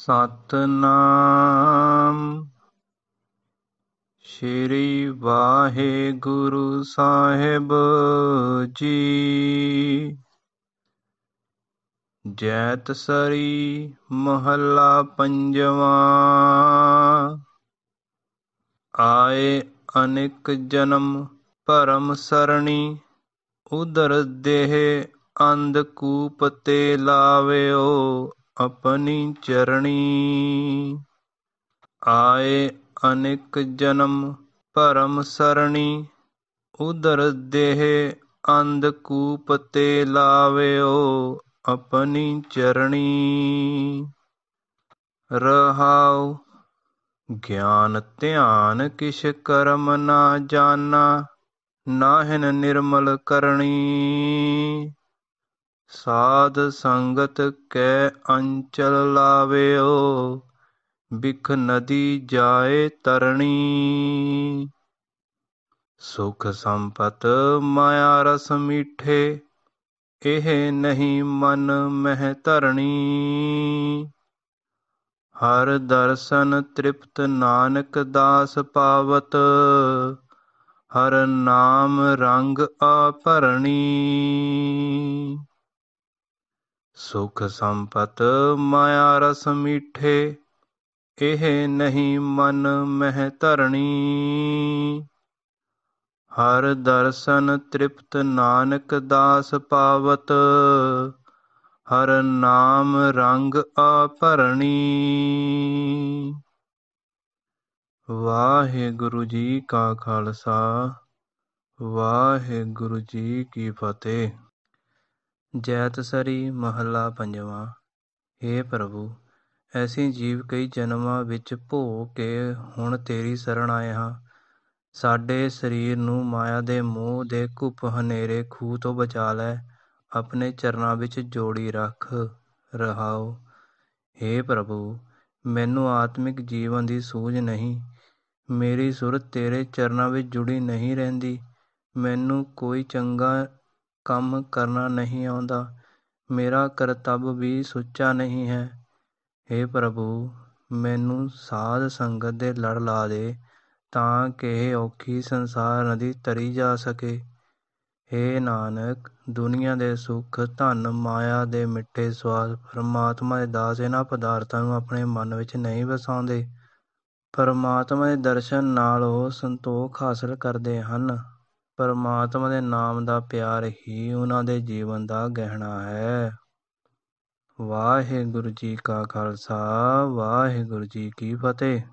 ਸਤਨਾਮ ਸ੍ਰੀ ਵਾਹਿਗੁਰੂ ਸਾਹਿਬ ਜੀ ਜੈਤ ਸਰੀ ਮਹੱਲਾ ਪੰਜਵਾਂ ਆਏ ਅਨੇਕ ਜਨਮ ਪਰਮ ਸਰਣੀ ਉਦਰ ਦੇਹ ਅੰਧ ਕੂਪ ਤੇ ਲਾਵਿਓ ਆਪਣੀ ਚਰਣੀ ਆਏ ਅਨੇਕ ਜਨਮ ਪਰਮ ਸਰਣੀ ਉਧਰ ਦੇਹ ਅੰਧਕੂਪ ਤੇ ਲਾਵਿਓ ਆਪਣੀ ਚਰਣੀ ਰਹਾਉ ਗਿਆਨ ਧਿਆਨ ਕਿਛ ਕਰਮ ਨਾ ਜਾਣਾ ਨਾਹਿਨ ਨਿਰਮਲ ਕਰਣੀ ਸਾਧ ਸੰਗਤ ਕੈ ਅੰਚਲ ਲਾਵਿਓ ਬਿਖ ਨਦੀ ਜਾਏ ਤਰਣੀ ਸੁਖ ਸੰਪਤ ਮਾਇਆ ਰਸ ਮੀਠੇ ਇਹ ਨਹੀਂ ਮਨ ਮਹਿ ਧਰਣੀ ਹਰ ਦਰਸ਼ਨ ਤ੍ਰਿਪਤ ਨਾਨਕ ਦਾਸ ਪਾਵਤ ਹਰ ਨਾਮ ਰੰਗ ਆਪਰਣੀ ਸੁਖ ਸੰਪਤ ਮਾਇਆ ਰਸ ਮੀਠੇ ਇਹ ਨਹੀਂ ਮਨ ਮਹਿ ਧਰਣੀ ਹਰ ਦਰਸ਼ਨ ਤ੍ਰਿਪਤ ਨਾਨਕ ਦਾਸ ਪਾਵਤ ਹਰ ਨਾਮ ਰੰਗ ਆਪਰਣੀ ਵਾਹਿਗੁਰੂ ਜੀ ਕਾ ਖਾਲਸਾ ਵਾਹਿਗੁਰੂ ਜੀ ਕੀ ਫਤਿਹ ਜੈਤਸਰੀ ਮਹੱਲਾ ਪੰਜਵਾਂ हे ਪ੍ਰਭੂ ਐਸੀ ਜੀਵ ਕਈ ਜਨਮਾਂ ਵਿੱਚ ਭੋਗ ਕੇ ਹੁਣ ਤੇਰੀ ਸਰਣ ਆਏ ਹਾਂ ਸਾਡੇ ਸਰੀਰ ਨੂੰ ਮਾਇਆ ਦੇ ਮੋਹ ਦੇ ਘੁੱਪ ਹਨੇਰੇ ਖੂਹ ਤੋਂ ਬਚਾ ਲੈ ਆਪਣੇ ਚਰਨਾਂ ਵਿੱਚ ਜੋੜੀ ਰੱਖ ਰਹਾਓ हे ਪ੍ਰਭੂ ਮੈਨੂੰ ਆਤਮਿਕ ਜੀਵਨ ਦੀ ਸੂਝ ਨਹੀਂ ਮੇਰੀ ਸੁਰਤ ਤੇਰੇ ਚਰਨਾਂ ਵਿੱਚ ਜੁੜੀ ਨਹੀਂ ਰਹਿੰਦੀ ਮੈਨੂੰ ਕੋਈ ਚੰਗਾ ਕੰਮ ਕਰਨਾ ਨਹੀਂ ਆਉਂਦਾ ਮੇਰਾ ਕਰਤੱਵ ਵੀ ਸੁੱਚਾ ਨਹੀਂ ਹੈ हे ਪ੍ਰਭੂ ਮੈਨੂੰ ਸਾਧ ਸੰਗਤ ਦੇ ਲੜ ਲਾ ਦੇ ਤਾਂ ਕਿ ਔਖੀ ਸੰਸਾਰ ਨਦੀ ਤਰੀ ਜਾ ਸਕੇ हे ਨਾਨਕ ਦੁਨੀਆ ਦੇ ਸੁੱਖ ਧਨ ਮਾਇਆ ਦੇ ਮਿੱਠੇ ਸਵਾਦ ਪਰਮਾਤਮਾ ਦੇ ਦਾਸ ਇਹਨਾਂ ਪਦਾਰਥਾਂ ਨੂੰ ਆਪਣੇ ਮਨ ਵਿੱਚ ਨਹੀਂ ਵਸਾਉਂਦੇ ਪਰਮਾਤਮਾ ਦੇ ਦਰਸ਼ਨ ਨਾਲ ਉਹ ਸੰਤੋਖ ਹਾਸਲ ਕਰਦੇ ਹਨ ਪਰਮਾਤਮਾ ਦੇ ਨਾਮ ਦਾ ਪਿਆਰ ਹੀ ਉਹਨਾਂ ਦੇ ਜੀਵਨ ਦਾ ਗਹਿਣਾ ਹੈ ਵਾਹਿਗੁਰੂ ਜੀ ਕਾ ਖਾਲਸਾ ਵਾਹਿਗੁਰੂ ਜੀ ਕੀ ਫਤਿਹ